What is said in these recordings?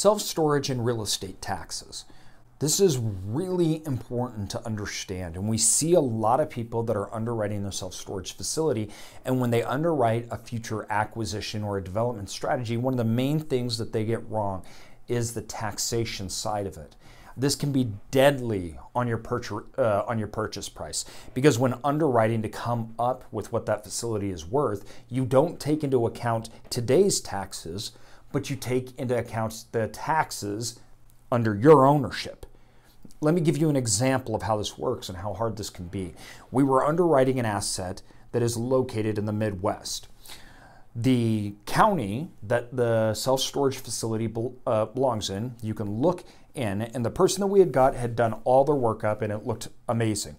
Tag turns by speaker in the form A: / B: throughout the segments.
A: self storage and real estate taxes. This is really important to understand. And we see a lot of people that are underwriting their self storage facility. And when they underwrite a future acquisition or a development strategy, one of the main things that they get wrong is the taxation side of it. This can be deadly on your, purchase, uh, on your purchase price because when underwriting to come up with what that facility is worth, you don't take into account today's taxes but you take into account the taxes under your ownership. Let me give you an example of how this works and how hard this can be. We were underwriting an asset that is located in the Midwest. The county that the self storage facility be uh, belongs in, you can look in, and the person that we had got had done all their workup and it looked amazing.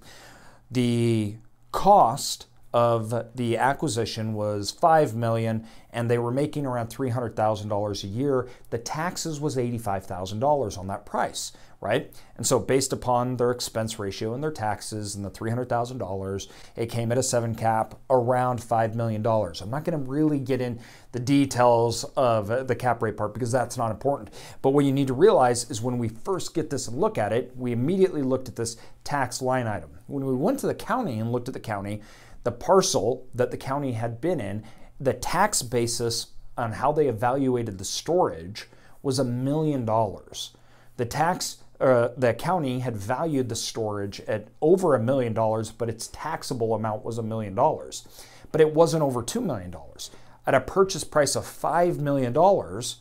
A: The cost of the acquisition was 5 million and they were making around $300,000 a year. The taxes was $85,000 on that price, right? And so based upon their expense ratio and their taxes and the $300,000, it came at a 7 cap around $5 million. I'm not going to really get in the details of the cap rate part because that's not important. But what you need to realize is when we first get this and look at it, we immediately looked at this tax line item. When we went to the county and looked at the county, the parcel that the county had been in, the tax basis on how they evaluated the storage was a million dollars. The tax, uh, the county had valued the storage at over a million dollars, but its taxable amount was a million dollars. But it wasn't over two million dollars. At a purchase price of five million dollars,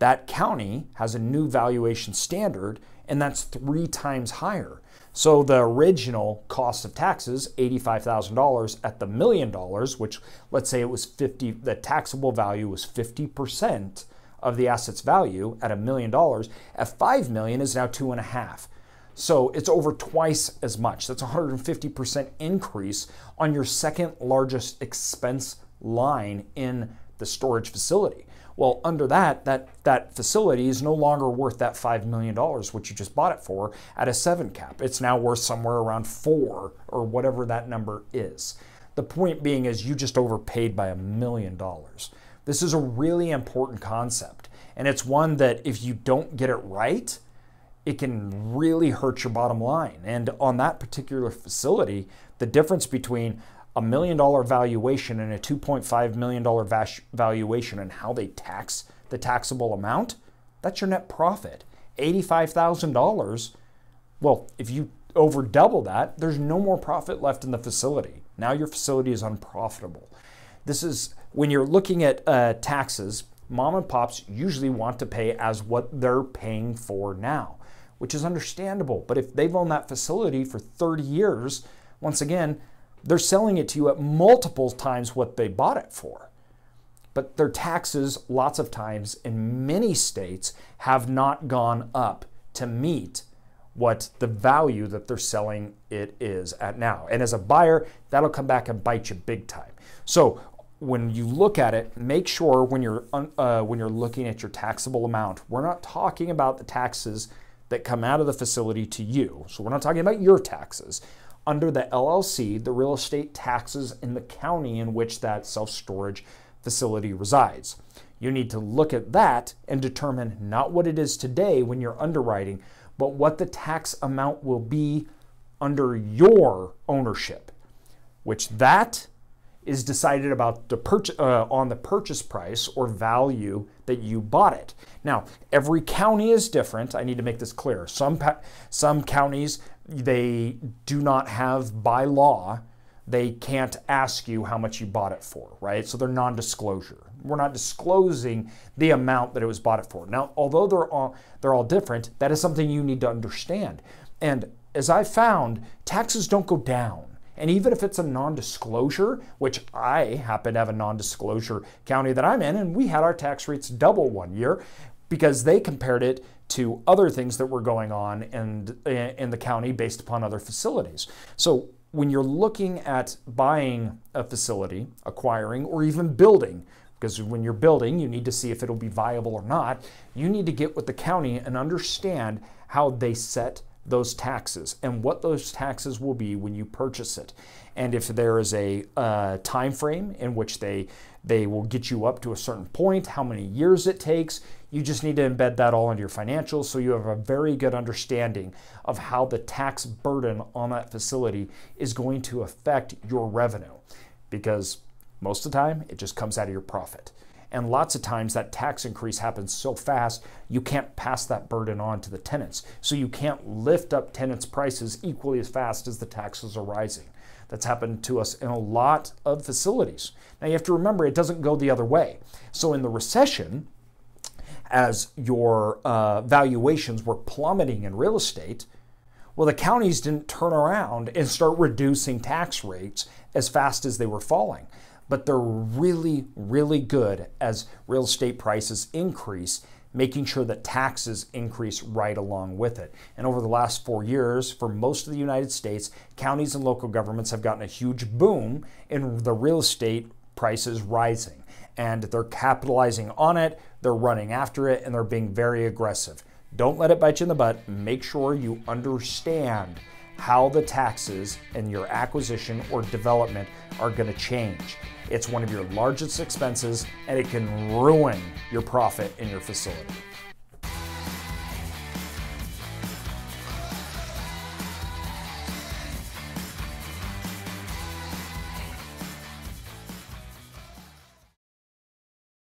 A: that county has a new valuation standard and that's three times higher. So the original cost of taxes, $85,000 at the million dollars, which let's say it was 50, the taxable value was 50% of the asset's value at a million dollars, at 5 million is now two and a half. So it's over twice as much. That's 150% increase on your second largest expense line in the storage facility. Well, under that, that, that facility is no longer worth that $5 million, which you just bought it for, at a seven cap. It's now worth somewhere around four or whatever that number is. The point being is you just overpaid by a million dollars. This is a really important concept. And it's one that if you don't get it right, it can really hurt your bottom line. And on that particular facility, the difference between a million dollar valuation and a $2.5 million valuation and how they tax the taxable amount, that's your net profit. $85,000, well, if you over double that, there's no more profit left in the facility. Now your facility is unprofitable. This is when you're looking at uh, taxes, mom and pops usually want to pay as what they're paying for now, which is understandable. But if they've owned that facility for 30 years, once again, they're selling it to you at multiple times what they bought it for. But their taxes, lots of times in many states, have not gone up to meet what the value that they're selling it is at now. And as a buyer, that'll come back and bite you big time. So when you look at it, make sure when you're uh, when you're looking at your taxable amount, we're not talking about the taxes that come out of the facility to you. So we're not talking about your taxes under the LLC, the real estate taxes in the county in which that self storage facility resides. You need to look at that and determine not what it is today when you're underwriting, but what the tax amount will be under your ownership, which that is decided about the purch- uh, on the purchase price or value that you bought it. Now, every county is different. I need to make this clear. Some some counties they do not have by law they can't ask you how much you bought it for, right? So they're non-disclosure. We're not disclosing the amount that it was bought it for. Now, although they're all they're all different, that is something you need to understand. And as I found, taxes don't go down and even if it's a non disclosure, which I happen to have a non disclosure county that I'm in, and we had our tax rates double one year because they compared it to other things that were going on in, in the county based upon other facilities. So when you're looking at buying a facility, acquiring, or even building, because when you're building, you need to see if it'll be viable or not, you need to get with the county and understand how they set those taxes and what those taxes will be when you purchase it. And if there is a uh, time frame in which they they will get you up to a certain point, how many years it takes, you just need to embed that all into your financials so you have a very good understanding of how the tax burden on that facility is going to affect your revenue because most of the time it just comes out of your profit. And lots of times that tax increase happens so fast, you can't pass that burden on to the tenants. So you can't lift up tenants' prices equally as fast as the taxes are rising. That's happened to us in a lot of facilities. Now you have to remember, it doesn't go the other way. So in the recession, as your uh, valuations were plummeting in real estate, well, the counties didn't turn around and start reducing tax rates as fast as they were falling but they're really, really good as real estate prices increase, making sure that taxes increase right along with it. And over the last four years, for most of the United States, counties and local governments have gotten a huge boom in the real estate prices rising. And they're capitalizing on it, they're running after it, and they're being very aggressive. Don't let it bite you in the butt. Make sure you understand how the taxes and your acquisition or development are going to change. It's one of your largest expenses and it can ruin your profit in your facility.